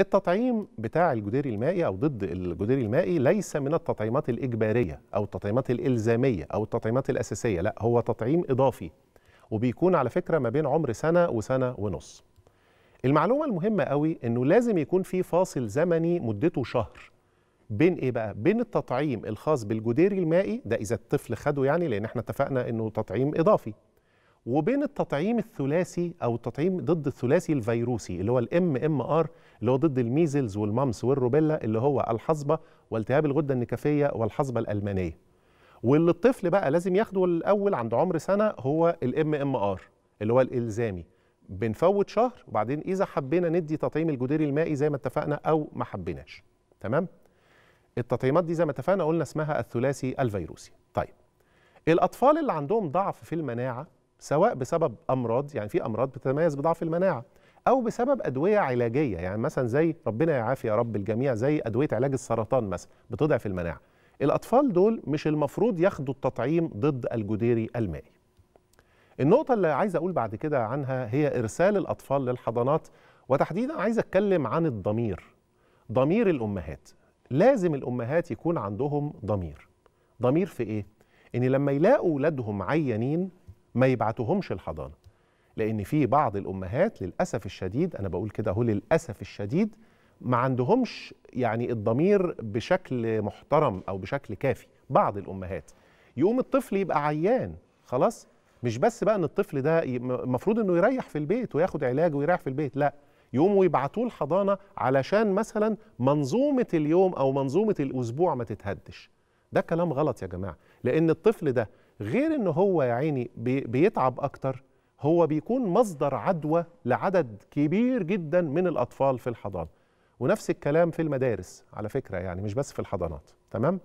التطعيم بتاع الجدري المائي او ضد الجدري المائي ليس من التطعيمات الاجباريه او التطعيمات الالزاميه او التطعيمات الاساسيه لا هو تطعيم اضافي وبيكون على فكره ما بين عمر سنه وسنه ونص المعلومه المهمه قوي انه لازم يكون في فاصل زمني مدته شهر بين ايه بقى بين التطعيم الخاص بالجدير المائي ده اذا الطفل خده يعني لان احنا اتفقنا انه تطعيم اضافي وبين التطعيم الثلاثي او التطعيم ضد الثلاثي الفيروسي اللي هو الام ام ار اللي هو ضد الميزلز والمامس والروبيلا اللي هو الحصبه والتهاب الغده النكفيه والحصبه الالمانيه. واللي الطفل بقى لازم ياخده الاول عند عمر سنه هو الام ام ار اللي هو الالزامي. بنفوت شهر وبعدين اذا حبينا ندي تطعيم الجدري المائي زي ما اتفقنا او ما حبيناش. تمام؟ التطعيمات دي زي ما اتفقنا قلنا اسمها الثلاثي الفيروسي. طيب. الاطفال اللي عندهم ضعف في المناعه سواء بسبب امراض يعني في امراض بتتميز بضعف المناعه او بسبب ادويه علاجيه يعني مثلا زي ربنا يعافي يا رب الجميع زي ادويه علاج السرطان مثلا بتضعف المناعه الاطفال دول مش المفروض ياخدوا التطعيم ضد الجديري المائي النقطه اللي عايز اقول بعد كده عنها هي ارسال الاطفال للحضانات وتحديدا عايز اتكلم عن الضمير ضمير الامهات لازم الامهات يكون عندهم ضمير ضمير في ايه ان لما يلاقوا اولادهم عيانين ما يبعتهمش الحضانه لان في بعض الامهات للاسف الشديد انا بقول كده اهو للاسف الشديد ما عندهمش يعني الضمير بشكل محترم او بشكل كافي بعض الامهات يقوم الطفل يبقى عيان خلاص مش بس بقى ان الطفل ده المفروض انه يريح في البيت وياخد علاج ويريح في البيت لا يقوموا يبعتوه الحضانه علشان مثلا منظومه اليوم او منظومه الاسبوع ما تتهدش ده كلام غلط يا جماعه لان الطفل ده غير ان هو يا عيني بيتعب اكتر هو بيكون مصدر عدوى لعدد كبير جدا من الاطفال في الحضانه ونفس الكلام في المدارس على فكره يعني مش بس في الحضانات تمام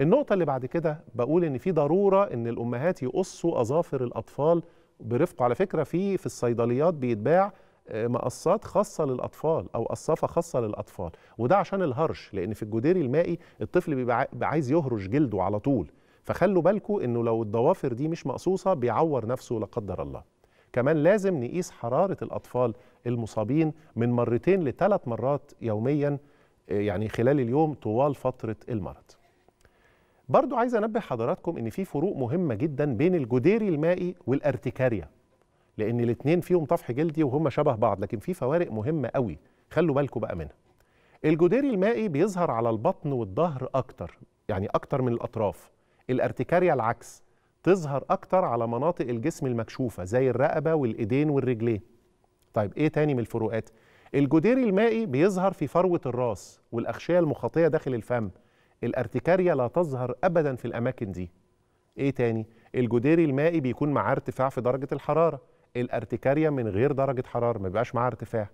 النقطه اللي بعد كده بقول ان في ضروره ان الامهات يقصوا اظافر الاطفال برفقه على فكره في في الصيدليات بيتباع آه، مقصات خاصة للأطفال أو قصافة خاصة للأطفال وده عشان الهرش لأن في الجدير المائي الطفل بيبقى عايز يهرش جلده على طول فخلوا بالكم انه لو الضوافر دي مش مقصوصه بيعور نفسه لا قدر الله كمان لازم نقيس حراره الاطفال المصابين من مرتين لثلاث مرات يوميا آه، يعني خلال اليوم طوال فتره المرض برضو عايز انبه حضراتكم ان في فروق مهمه جدا بين الجديري المائي والارتكاريا لان الاثنين فيهم طفح جلدي وهم شبه بعض لكن في فوارق مهمه قوي خلوا بالكم بقى منها الجديري المائي بيظهر على البطن والظهر اكتر يعني اكتر من الاطراف الارتكاريا العكس تظهر اكتر على مناطق الجسم المكشوفه زي الرقبه والايدين والرجلين طيب ايه تاني من الفروقات الجدير المائي بيظهر في فروه الراس والاغشيه المخاطيه داخل الفم الارتكاريا لا تظهر ابدا في الاماكن دي ايه تاني الجدير المائي بيكون معاه ارتفاع في درجه الحراره الارتكاريا من غير درجه حراره ما بيبقاش معاه ارتفاع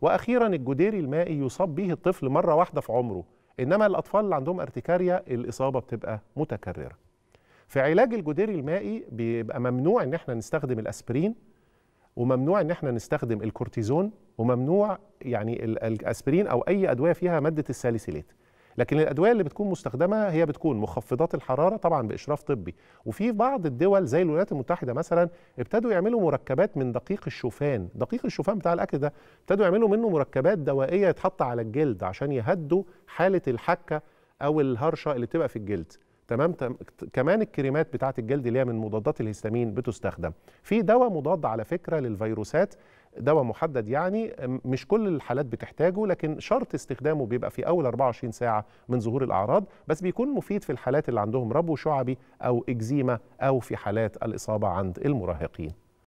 واخيرا الجدير المائي يصاب به الطفل مره واحده في عمره انما الاطفال اللي عندهم ارتكاريا الاصابه بتبقى متكرره في علاج الجدري المائي بيبقى ممنوع ان احنا نستخدم الاسبرين وممنوع ان احنا نستخدم الكورتيزون وممنوع يعني الاسبرين او اي ادويه فيها ماده الساليسيليت لكن الادويه اللي بتكون مستخدمه هي بتكون مخفضات الحراره طبعا باشراف طبي وفي بعض الدول زي الولايات المتحده مثلا ابتدوا يعملوا مركبات من دقيق الشوفان دقيق الشوفان بتاع الاكل ده ابتدوا يعملوا منه مركبات دوائيه يتحط على الجلد عشان يهدوا حاله الحكه او الهرشه اللي بتبقى في الجلد تمام كمان الكريمات بتاعه الجلد اللي هي من مضادات الهستامين بتستخدم في دواء مضاد على فكره للفيروسات دواء محدد يعني مش كل الحالات بتحتاجه لكن شرط استخدامه بيبقى في اول 24 ساعه من ظهور الاعراض بس بيكون مفيد في الحالات اللي عندهم ربو شعبي او اكزيما او في حالات الاصابه عند المراهقين